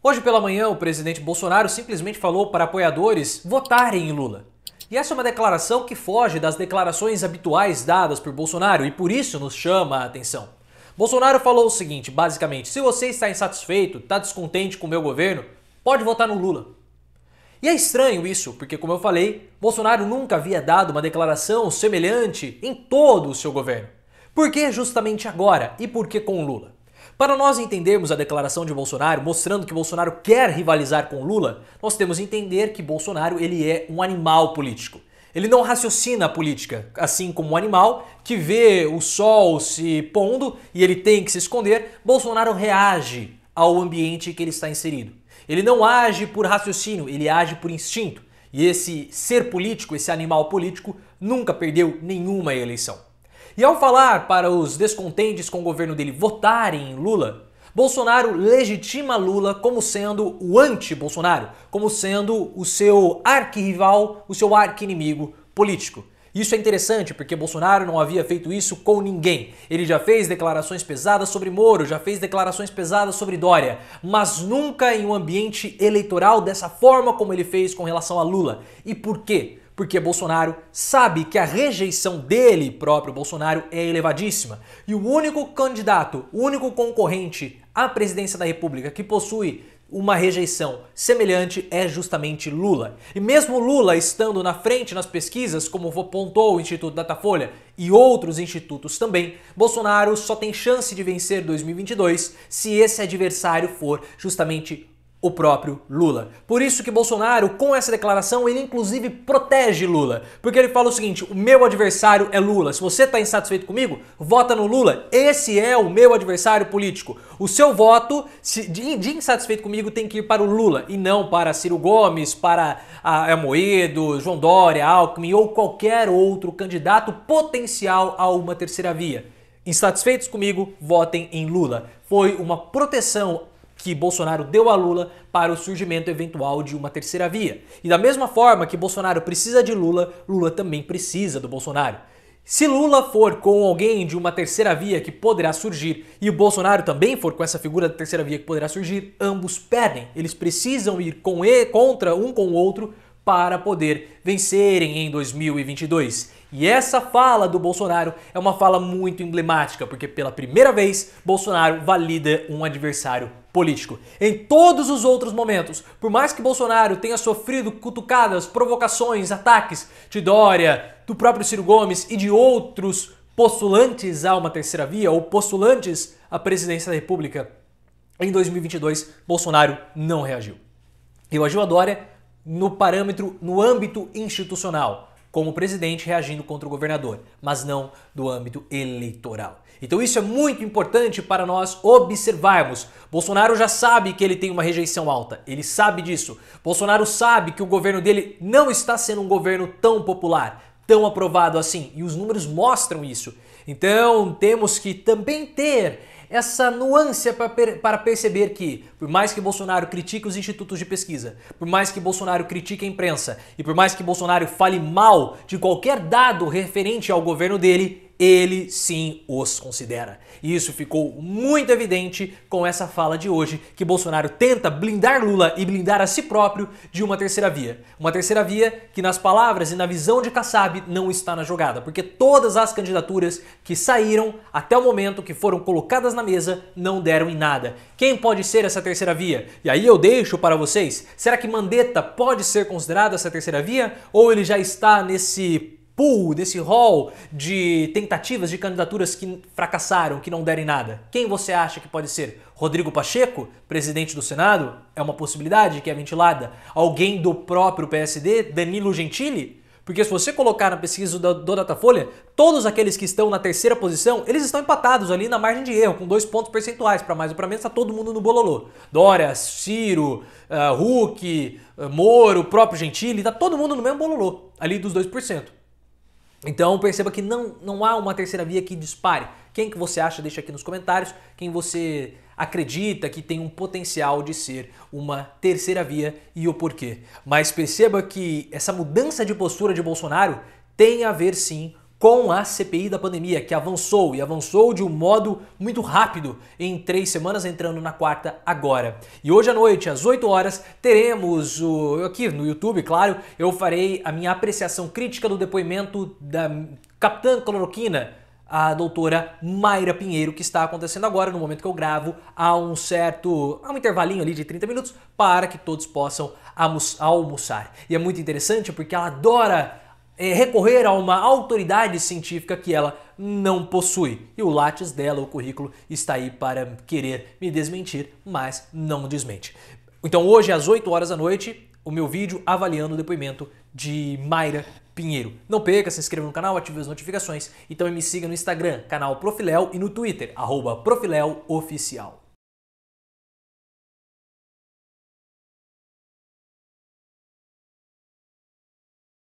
Hoje pela manhã, o presidente Bolsonaro simplesmente falou para apoiadores votarem em Lula. E essa é uma declaração que foge das declarações habituais dadas por Bolsonaro e por isso nos chama a atenção. Bolsonaro falou o seguinte, basicamente: se você está insatisfeito, está descontente com o meu governo, pode votar no Lula. E é estranho isso, porque, como eu falei, Bolsonaro nunca havia dado uma declaração semelhante em todo o seu governo. Por que justamente agora e por que com Lula? Para nós entendermos a declaração de Bolsonaro, mostrando que Bolsonaro quer rivalizar com Lula, nós temos que entender que Bolsonaro ele é um animal político. Ele não raciocina a política, assim como um animal que vê o sol se pondo e ele tem que se esconder, Bolsonaro reage ao ambiente que ele está inserido. Ele não age por raciocínio, ele age por instinto. E esse ser político, esse animal político, nunca perdeu nenhuma eleição. E ao falar para os descontentes com o governo dele votarem em Lula, Bolsonaro legitima Lula como sendo o anti-Bolsonaro, como sendo o seu arquirrival, o seu arquinimigo político. Isso é interessante porque Bolsonaro não havia feito isso com ninguém. Ele já fez declarações pesadas sobre Moro, já fez declarações pesadas sobre Dória, mas nunca em um ambiente eleitoral dessa forma como ele fez com relação a Lula. E por quê? porque Bolsonaro sabe que a rejeição dele próprio, Bolsonaro, é elevadíssima. E o único candidato, o único concorrente à presidência da República que possui uma rejeição semelhante é justamente Lula. E mesmo Lula estando na frente nas pesquisas, como apontou o Instituto Datafolha e outros institutos também, Bolsonaro só tem chance de vencer 2022 se esse adversário for justamente o próprio Lula. Por isso que Bolsonaro, com essa declaração, ele inclusive protege Lula, porque ele fala o seguinte: "O meu adversário é Lula. Se você está insatisfeito comigo, vota no Lula. Esse é o meu adversário político. O seu voto de insatisfeito comigo tem que ir para o Lula e não para Ciro Gomes, para a Moedo, João Dória, Alckmin ou qualquer outro candidato potencial a uma terceira via." Insatisfeitos comigo, votem em Lula. Foi uma proteção que Bolsonaro deu a Lula para o surgimento eventual de uma terceira via. E da mesma forma que Bolsonaro precisa de Lula, Lula também precisa do Bolsonaro. Se Lula for com alguém de uma terceira via que poderá surgir e o Bolsonaro também for com essa figura da terceira via que poderá surgir, ambos perdem. Eles precisam ir com e contra um com o outro para poder vencerem em 2022. E essa fala do Bolsonaro é uma fala muito emblemática, porque pela primeira vez Bolsonaro valida um adversário político. Em todos os outros momentos, por mais que Bolsonaro tenha sofrido cutucadas, provocações, ataques de Dória, do próprio Ciro Gomes e de outros postulantes a uma terceira via ou postulantes à presidência da República, em 2022 Bolsonaro não reagiu. Reagiu a Dória no parâmetro, no âmbito institucional como presidente reagindo contra o governador, mas não do âmbito eleitoral. Então isso é muito importante para nós observarmos. Bolsonaro já sabe que ele tem uma rejeição alta, ele sabe disso. Bolsonaro sabe que o governo dele não está sendo um governo tão popular, tão aprovado assim, e os números mostram isso. Então temos que também ter essa nuance para, perceber que, por mais que Bolsonaro critique os institutos de pesquisa, por mais que Bolsonaro critique a imprensa e por mais que Bolsonaro fale mal de qualquer dado referente ao governo dele, ele sim os considera. E isso ficou muito evidente com essa fala de hoje, que Bolsonaro tenta blindar Lula e blindar a si próprio de uma terceira via. Uma terceira via que, nas palavras e na visão de Kassab, não está na jogada, porque todas as candidaturas que saíram até o momento, que foram colocadas na mesa, não deram em nada. Quem pode ser essa terceira via? E aí eu deixo para vocês, será que Mandetta pode ser considerada essa terceira via? Ou ele já está nesse pool, desse hall de tentativas de candidaturas que fracassaram, que não derem nada? Quem você acha que pode ser? Rodrigo Pacheco, presidente do Senado? É uma possibilidade que é ventilada. Alguém do próprio PSD? Danilo Gentili? Porque se você colocar na pesquisa do, Datafolha, todos aqueles que estão na terceira posição, eles estão empatados ali na margem de erro, com dois pontos percentuais para mais ou para menos, está todo mundo no bololô. Dória, Ciro, uh, Huck, uh, Moro, o próprio Gentili, está todo mundo no mesmo bololô, ali dos 2%. Então perceba que não, não há uma terceira via que dispare. Quem que você acha, deixa aqui nos comentários. Quem você acredita que tem um potencial de ser uma terceira via e o porquê. Mas perceba que essa mudança de postura de Bolsonaro tem a ver sim com a CPI da pandemia, que avançou e avançou de um modo muito rápido em três semanas, entrando na quarta agora. E hoje à noite, às 8 horas, teremos o, aqui no YouTube, claro, eu farei a minha apreciação crítica do depoimento da Capitã Cloroquina a doutora Mayra Pinheiro, que está acontecendo agora, no momento que eu gravo, há um certo. há um intervalinho ali de 30 minutos para que todos possam almoçar. E é muito interessante porque ela adora é, recorrer a uma autoridade científica que ela não possui. E o látis dela, o currículo, está aí para querer me desmentir, mas não desmente. Então hoje, às 8 horas da noite, o meu vídeo avaliando o depoimento de Mayra Pinheiro. Não perca, se inscreva no canal, ative as notificações e também me siga no Instagram, canal Profilel e no Twitter, arroba Profilel Oficial.